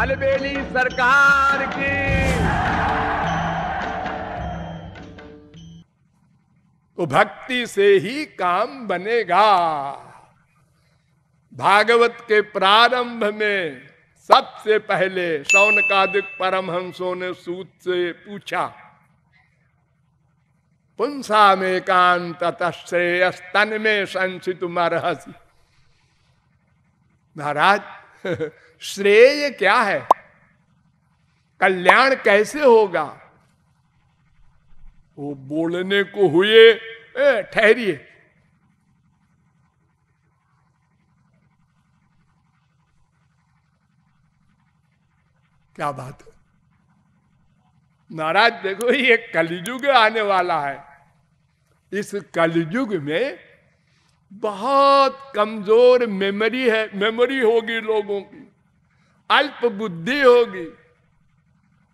अलबेली सरकार की तो भक्ति से ही काम बनेगा भागवत के प्रारंभ में सबसे पहले सौनकादिक परमहंसों ने सूत से पूछा पुंसा में कांत स्तन में संचित महाराज श्रेय क्या है कल्याण कैसे होगा वो बोलने को हुए ठहरिए क्या बात है महाराज देखो ये कलयुग आने वाला है इस कलयुग में बहुत कमजोर मेमोरी है मेमोरी होगी लोगों की अल्प बुद्धि होगी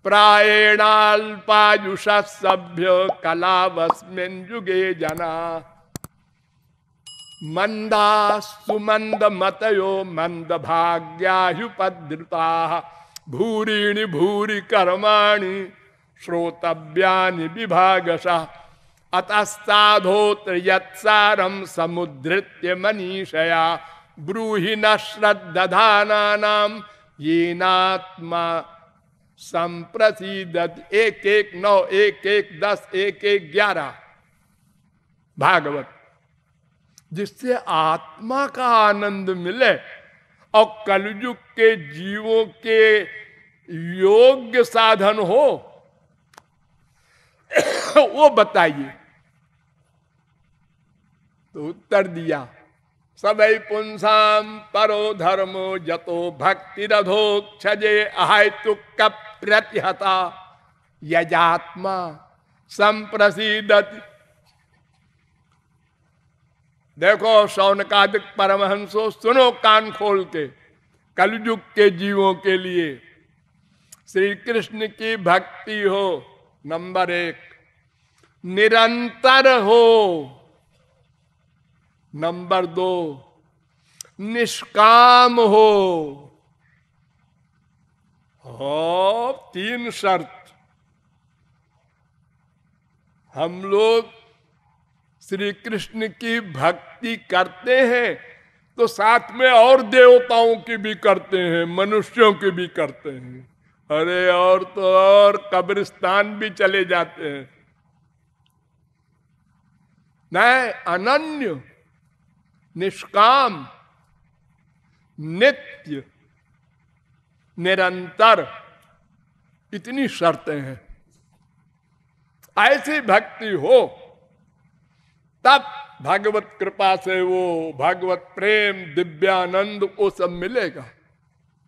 प्रायणाल्पायुष सभ्य कलावस्मिन युगे जना मंदा सुमंद मतयो मंद भाग्याुपद्रुता भूरिणी भूरि कर्माणी श्रोतव्या विभागशाह अतस्ताधोत्र यत्सारम समुद्रित्य मनीषया ब्रूहि न श्रद्धानाम ये नात्मा संप्रसीदत एक एक नौ एक एक दस एक एक ग्यारह भागवत जिससे आत्मा का आनंद मिले और कलयुग के जीवों के योग्य साधन हो वो बताइए तो उत्तर दिया सबई पुंसाम परो धर्मो जतो भक्ति रधोक्षजे अहैतुक प्रत्यहता यजात्मा संप्रसिद देखो सौनकादिक परमहंसो सुनो कान खोल के कलयुग के जीवों के लिए श्री कृष्ण की भक्ति हो नंबर एक निरंतर हो नंबर दो निष्काम हो और हाँ, तीन शर्त हम लोग श्री कृष्ण की भक्ति करते हैं तो साथ में और देवताओं की भी करते हैं मनुष्यों की भी करते हैं अरे और तो और कब्रिस्तान भी चले जाते हैं न अनन्या निष्काम नित्य निरंतर इतनी शर्तें हैं ऐसी भक्ति हो तब भागवत कृपा से वो भगवत प्रेम दिव्यानंद वो सब मिलेगा